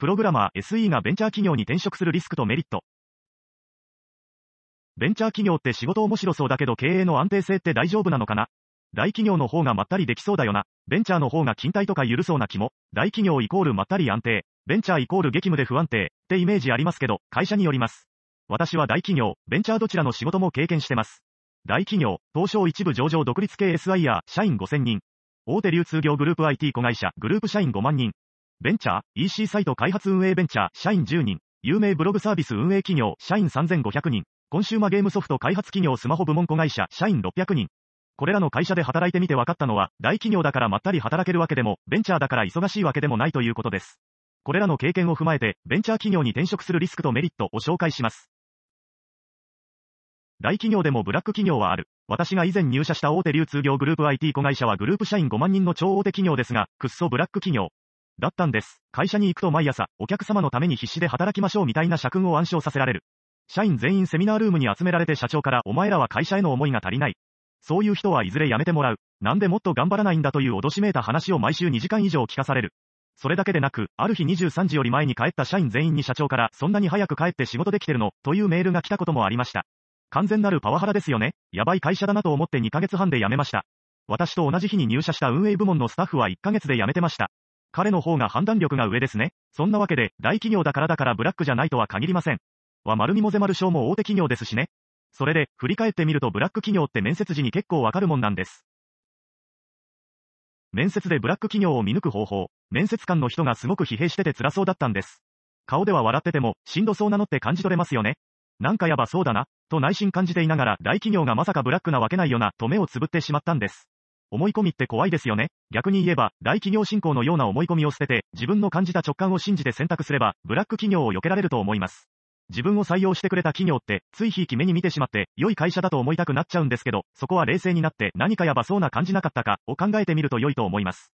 プログラマー SE がベンチャー企業に転職するリスクとメリット。ベンチャー企業って仕事面白そうだけど経営の安定性って大丈夫なのかな大企業の方がまったりできそうだよな。ベンチャーの方が勤怠とか緩そうな気も。大企業イコールまったり安定。ベンチャーイコール激務で不安定。ってイメージありますけど、会社によります。私は大企業、ベンチャーどちらの仕事も経験してます。大企業、東証一部上場独立系 SIR、社員5000人。大手流通業グループ IT 子会社、グループ社員5万人。ベンチャー、EC サイト開発運営ベンチャー、社員10人、有名ブログサービス運営企業、社員3500人、コンシューマゲームソフト開発企業スマホ部門子会社、社員600人。これらの会社で働いてみて分かったのは、大企業だからまったり働けるわけでも、ベンチャーだから忙しいわけでもないということです。これらの経験を踏まえて、ベンチャー企業に転職するリスクとメリットを紹介します。大企業でもブラック企業はある。私が以前入社した大手流通業グループ IT 子会社はグループ社員5万人の超大手企業ですが、くっそブラック企業。だったんです。会社に行くと毎朝、お客様のために必死で働きましょうみたいな社訓を暗唱させられる。社員全員セミナールームに集められて社長からお前らは会社への思いが足りない。そういう人はいずれ辞めてもらう。なんでもっと頑張らないんだという脅しめいた話を毎週2時間以上聞かされる。それだけでなく、ある日23時より前に帰った社員全員に社長から、そんなに早く帰って仕事できてるの、というメールが来たこともありました。完全なるパワハラですよね。やばい会社だなと思って2ヶ月半で辞めました。私と同じ日に入社した運営部門のスタッフは1ヶ月で辞めてました。彼の方が判断力が上ですね。そんなわけで、大企業だからだからブラックじゃないとは限りません。は丸みも迫る賞も大手企業ですしね。それで、振り返ってみるとブラック企業って面接時に結構わかるもんなんです。面接でブラック企業を見抜く方法、面接官の人がすごく疲弊してて辛そうだったんです。顔では笑ってても、しんどそうなのって感じ取れますよね。なんかやばそうだな、と内心感じていながら大企業がまさかブラックなわけないよな、と目をつぶってしまったんです。思い込みって怖いですよね。逆に言えば、大企業振興のような思い込みを捨てて、自分の感じた直感を信じて選択すれば、ブラック企業を避けられると思います。自分を採用してくれた企業って、ついひいき目に見てしまって、良い会社だと思いたくなっちゃうんですけど、そこは冷静になって何かやばそうな感じなかったか、を考えてみると良いと思います。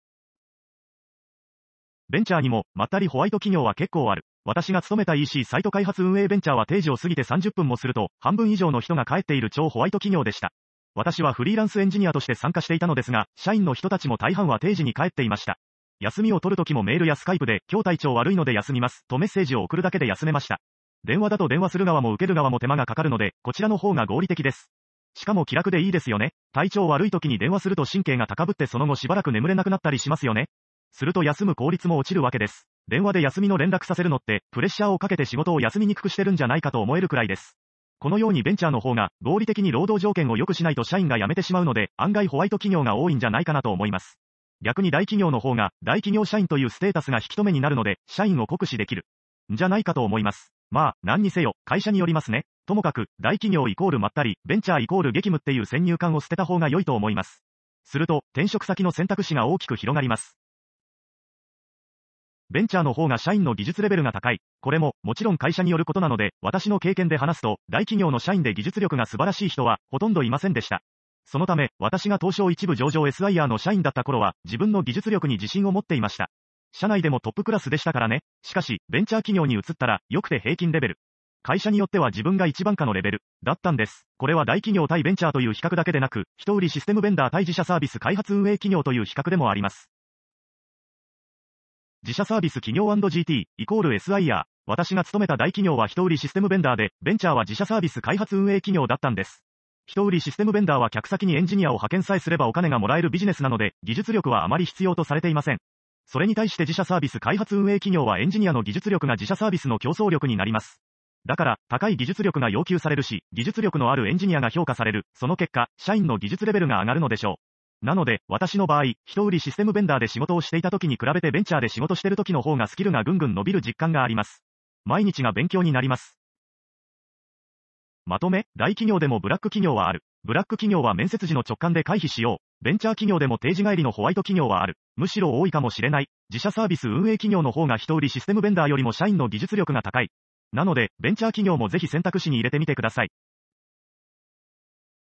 ベンチャーにも、まったりホワイト企業は結構ある。私が勤めた EC サイト開発運営ベンチャーは定時を過ぎて30分もすると、半分以上の人が帰っている超ホワイト企業でした。私はフリーランスエンジニアとして参加していたのですが、社員の人たちも大半は定時に帰っていました。休みを取るときもメールやスカイプで、今日体調悪いので休みます、とメッセージを送るだけで休めました。電話だと電話する側も受ける側も手間がかかるので、こちらの方が合理的です。しかも気楽でいいですよね。体調悪い時に電話すると神経が高ぶってその後しばらく眠れなくなったりしますよね。すると休む効率も落ちるわけです。電話で休みの連絡させるのって、プレッシャーをかけて仕事を休みにくくしてるんじゃないかと思えるくらいです。このようにベンチャーの方が合理的に労働条件を良くしないと社員が辞めてしまうので、案外ホワイト企業が多いんじゃないかなと思います。逆に大企業の方が大企業社員というステータスが引き止めになるので、社員を酷使できる。んじゃないかと思います。まあ、何にせよ、会社によりますね。ともかく、大企業イコールまったり、ベンチャーイコール激務っていう先入観を捨てた方が良いと思います。すると、転職先の選択肢が大きく広がります。ベンチャーの方が社員の技術レベルが高い。これも、もちろん会社によることなので、私の経験で話すと、大企業の社員で技術力が素晴らしい人は、ほとんどいませんでした。そのため、私が東証一部上場 SIR の社員だった頃は、自分の技術力に自信を持っていました。社内でもトップクラスでしたからね。しかし、ベンチャー企業に移ったら、良くて平均レベル。会社によっては自分が一番下のレベル、だったんです。これは大企業対ベンチャーという比較だけでなく、人売りシステムベンダー対自社サービス開発運営企業という比較でもあります。自社サービス企業 &GT、イコール SIR。私が勤めた大企業は人売りシステムベンダーで、ベンチャーは自社サービス開発運営企業だったんです。人売りシステムベンダーは客先にエンジニアを派遣さえすればお金がもらえるビジネスなので、技術力はあまり必要とされていません。それに対して自社サービス開発運営企業はエンジニアの技術力が自社サービスの競争力になります。だから、高い技術力が要求されるし、技術力のあるエンジニアが評価される、その結果、社員の技術レベルが上がるのでしょう。なので、私の場合、人売りシステムベンダーで仕事をしていた時に比べてベンチャーで仕事してる時の方がスキルがぐんぐん伸びる実感があります。毎日が勉強になります。まとめ、大企業でもブラック企業はある。ブラック企業は面接時の直感で回避しよう。ベンチャー企業でも定時帰りのホワイト企業はある。むしろ多いかもしれない。自社サービス運営企業の方が人売りシステムベンダーよりも社員の技術力が高い。なので、ベンチャー企業もぜひ選択肢に入れてみてください。